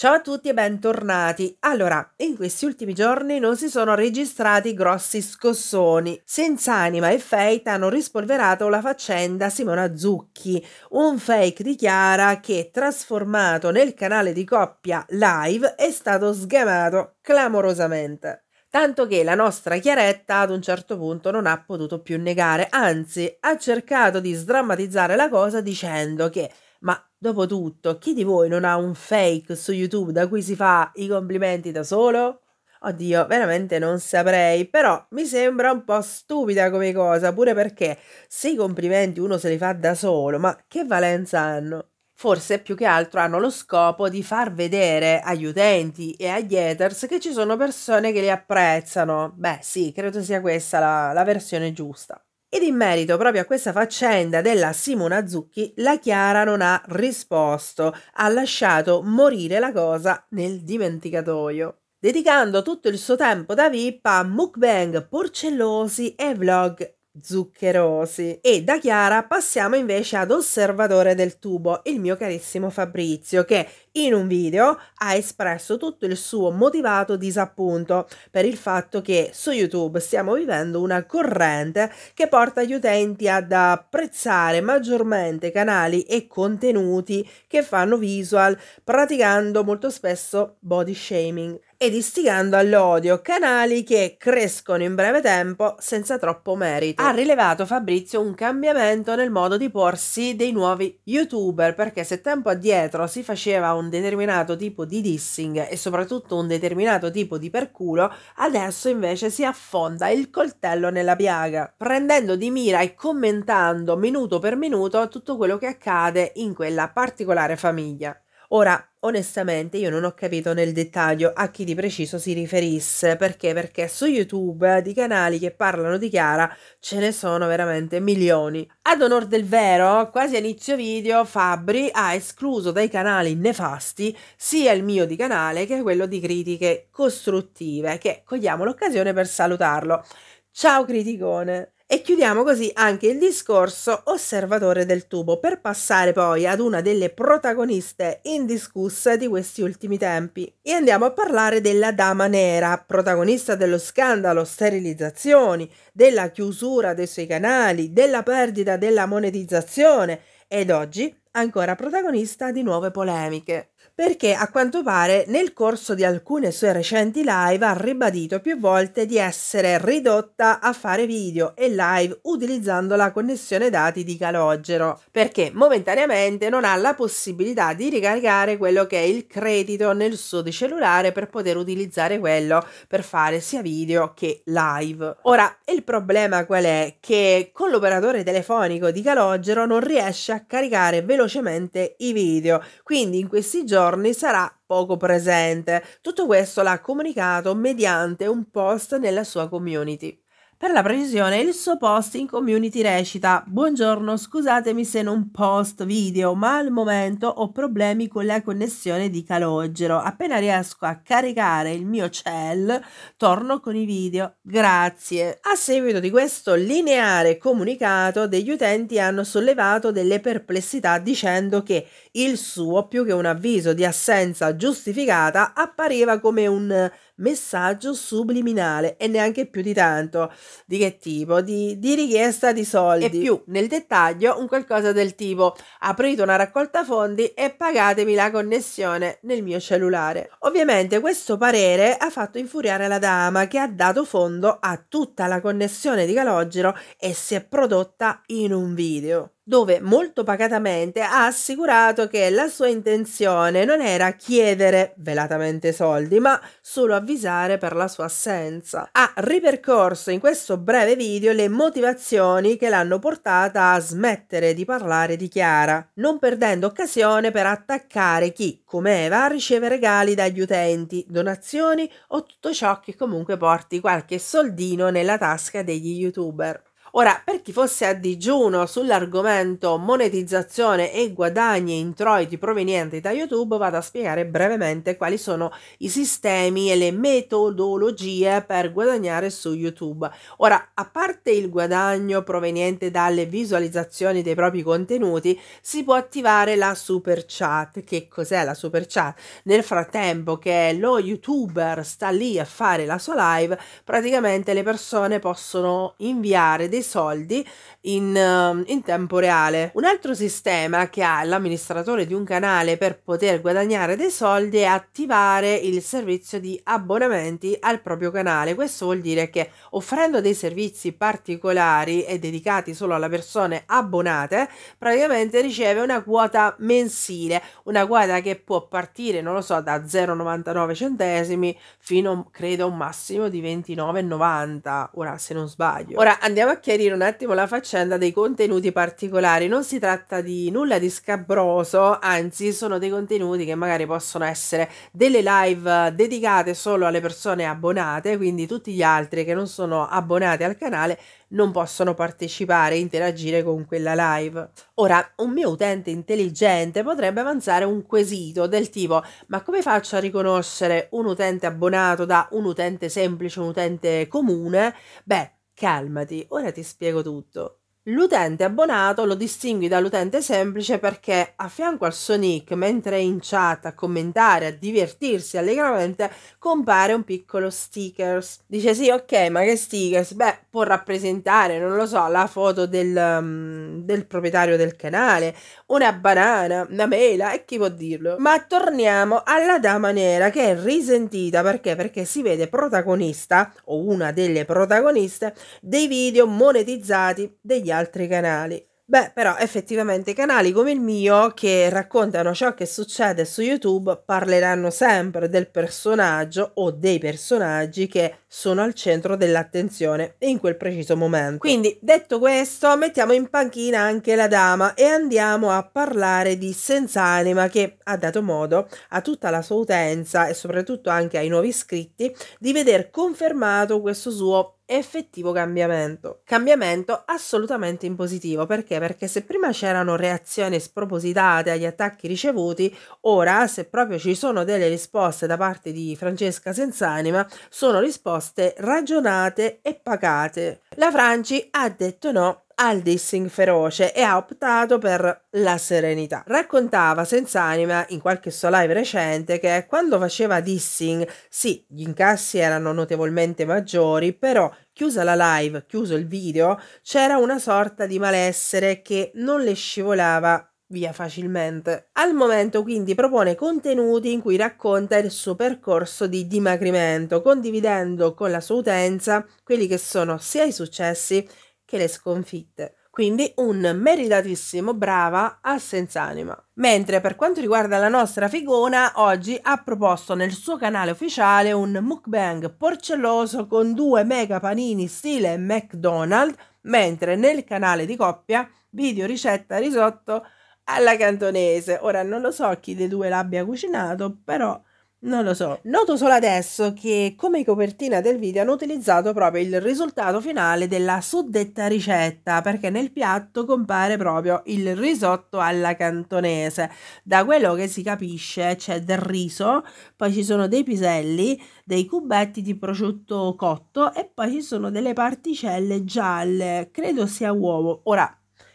Ciao a tutti e bentornati. Allora, in questi ultimi giorni non si sono registrati grossi scossoni. Senz'anima e Fate hanno rispolverato la faccenda Simona Zucchi, un fake di Chiara che trasformato nel canale di coppia live è stato sgamato clamorosamente tanto che la nostra Chiaretta ad un certo punto non ha potuto più negare, anzi ha cercato di sdrammatizzare la cosa dicendo che ma Dopotutto, chi di voi non ha un fake su YouTube da cui si fa i complimenti da solo? Oddio, veramente non saprei, però mi sembra un po' stupida come cosa, pure perché se i complimenti uno se li fa da solo, ma che valenza hanno? Forse più che altro hanno lo scopo di far vedere agli utenti e agli haters che ci sono persone che li apprezzano. Beh sì, credo sia questa la, la versione giusta. Ed in merito proprio a questa faccenda della Simona Zucchi, la Chiara non ha risposto, ha lasciato morire la cosa nel dimenticatoio, dedicando tutto il suo tempo da VIP a mukbang porcellosi e vlog zuccherosi. E da Chiara passiamo invece ad osservatore del tubo, il mio carissimo Fabrizio, che in un video ha espresso tutto il suo motivato disappunto per il fatto che su YouTube stiamo vivendo una corrente che porta gli utenti ad apprezzare maggiormente canali e contenuti che fanno visual praticando molto spesso body shaming ed istigando all'odio canali che crescono in breve tempo senza troppo merito. Ha rilevato Fabrizio un cambiamento nel modo di porsi dei nuovi youtuber perché se tempo addietro si faceva un determinato tipo di dissing e soprattutto un determinato tipo di perculo, adesso invece si affonda il coltello nella piaga, prendendo di mira e commentando minuto per minuto tutto quello che accade in quella particolare famiglia. Ora, Onestamente io non ho capito nel dettaglio a chi di preciso si riferisse, perché? Perché su YouTube di canali che parlano di Chiara ce ne sono veramente milioni. Ad onor del vero, quasi a inizio video, Fabri ha escluso dai canali nefasti sia il mio di canale che quello di critiche costruttive, che cogliamo l'occasione per salutarlo. Ciao criticone! E chiudiamo così anche il discorso osservatore del tubo per passare poi ad una delle protagoniste indiscusse di questi ultimi tempi. E andiamo a parlare della Dama Nera, protagonista dello scandalo sterilizzazioni, della chiusura dei suoi canali, della perdita della monetizzazione ed oggi ancora protagonista di nuove polemiche perché a quanto pare nel corso di alcune sue recenti live ha ribadito più volte di essere ridotta a fare video e live utilizzando la connessione dati di Calogero, perché momentaneamente non ha la possibilità di ricaricare quello che è il credito nel suo di cellulare per poter utilizzare quello per fare sia video che live. Ora, il problema qual è? Che con l'operatore telefonico di Calogero non riesce a caricare velocemente i video, quindi in questi giorni sarà poco presente. Tutto questo l'ha comunicato mediante un post nella sua community. Per la precisione, il suo post in community recita Buongiorno, scusatemi se non post video, ma al momento ho problemi con la connessione di calogero. Appena riesco a caricare il mio cell, torno con i video. Grazie. A seguito di questo lineare comunicato, degli utenti hanno sollevato delle perplessità dicendo che il suo, più che un avviso di assenza giustificata, appariva come un messaggio subliminale e neanche più di tanto. Di che tipo? Di, di richiesta di soldi. E più nel dettaglio un qualcosa del tipo aprite una raccolta fondi e pagatemi la connessione nel mio cellulare. Ovviamente questo parere ha fatto infuriare la dama che ha dato fondo a tutta la connessione di Calogero e si è prodotta in un video dove molto pacatamente ha assicurato che la sua intenzione non era chiedere velatamente soldi, ma solo avvisare per la sua assenza. Ha ripercorso in questo breve video le motivazioni che l'hanno portata a smettere di parlare di Chiara, non perdendo occasione per attaccare chi, come Eva, riceve regali dagli utenti, donazioni o tutto ciò che comunque porti qualche soldino nella tasca degli youtuber. Ora, per chi fosse a digiuno sull'argomento monetizzazione e guadagni e introiti provenienti da YouTube, vado a spiegare brevemente quali sono i sistemi e le metodologie per guadagnare su YouTube. Ora, a parte il guadagno proveniente dalle visualizzazioni dei propri contenuti, si può attivare la super chat. Che cos'è la super chat? Nel frattempo che lo youtuber sta lì a fare la sua live, praticamente le persone possono inviare dei dei soldi in, ehm, in tempo reale. Un altro sistema che ha l'amministratore di un canale per poter guadagnare dei soldi è attivare il servizio di abbonamenti al proprio canale. Questo vuol dire che offrendo dei servizi particolari e dedicati solo alle persone abbonate, praticamente riceve una quota mensile, una quota che può partire, non lo so, da 0,99 centesimi fino credo a un massimo di 29,90, ora se non sbaglio. Ora andiamo a chiedere chiarire un attimo la faccenda dei contenuti particolari. Non si tratta di nulla di scabroso, anzi sono dei contenuti che magari possono essere delle live dedicate solo alle persone abbonate, quindi tutti gli altri che non sono abbonati al canale non possono partecipare e interagire con quella live. Ora, un mio utente intelligente potrebbe avanzare un quesito del tipo ma come faccio a riconoscere un utente abbonato da un utente semplice, un utente comune? Beh, Calmati, ora ti spiego tutto. L'utente abbonato lo distingui dall'utente semplice perché a fianco al suo nick, mentre è in chat a commentare, a divertirsi allegramente, compare un piccolo stickers. Dice sì, ok, ma che stickers? Beh, può rappresentare, non lo so, la foto del, um, del proprietario del canale, una banana, una mela e chi può dirlo. Ma torniamo alla dama nera che è risentita perché? Perché si vede protagonista o una delle protagoniste dei video monetizzati degli altri altri canali. Beh, però effettivamente canali come il mio che raccontano ciò che succede su YouTube parleranno sempre del personaggio o dei personaggi che sono al centro dell'attenzione in quel preciso momento. Quindi, detto questo, mettiamo in panchina anche la dama e andiamo a parlare di Senz'anima che ha dato modo a tutta la sua utenza e soprattutto anche ai nuovi iscritti di veder confermato questo suo effettivo cambiamento. Cambiamento assolutamente in positivo, perché? Perché se prima c'erano reazioni spropositate agli attacchi ricevuti, ora se proprio ci sono delle risposte da parte di Francesca Senzanima, sono risposte ragionate e pagate. La Franci ha detto no al dissing feroce e ha optato per la serenità. Raccontava senza anima in qualche suo live recente che quando faceva dissing, sì, gli incassi erano notevolmente maggiori, però chiusa la live, chiuso il video, c'era una sorta di malessere che non le scivolava via facilmente. Al momento quindi propone contenuti in cui racconta il suo percorso di dimagrimento, condividendo con la sua utenza quelli che sono sia i successi che le sconfitte. Quindi un meritatissimo brava a Senz'anima. Mentre per quanto riguarda la nostra figona, oggi ha proposto nel suo canale ufficiale un mukbang porcelloso con due mega panini stile McDonald's, mentre nel canale di coppia video ricetta risotto alla cantonese. Ora non lo so chi dei due l'abbia cucinato, però non lo so. Noto solo adesso che come copertina del video hanno utilizzato proprio il risultato finale della suddetta ricetta, perché nel piatto compare proprio il risotto alla cantonese. Da quello che si capisce c'è del riso, poi ci sono dei piselli, dei cubetti di prosciutto cotto e poi ci sono delle particelle gialle, credo sia uovo. Ora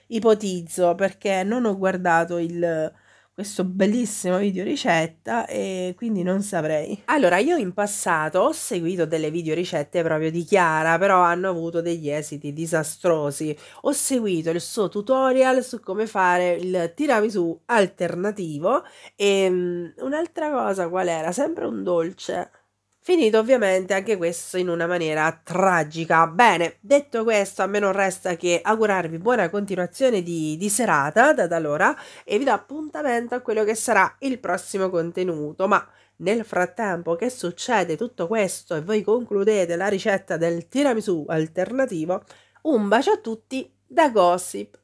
ipotizzo perché non ho guardato il questo bellissimo video ricetta e quindi non saprei. Allora, io in passato ho seguito delle video ricette proprio di Chiara, però hanno avuto degli esiti disastrosi. Ho seguito il suo tutorial su come fare il tiramisù alternativo e um, un'altra cosa qual era? Sempre un dolce Finito ovviamente anche questo in una maniera tragica. Bene, detto questo, a me non resta che augurarvi buona continuazione di, di serata da, da allora e vi do appuntamento a quello che sarà il prossimo contenuto. Ma nel frattempo che succede tutto questo e voi concludete la ricetta del tiramisù alternativo, un bacio a tutti da Gossip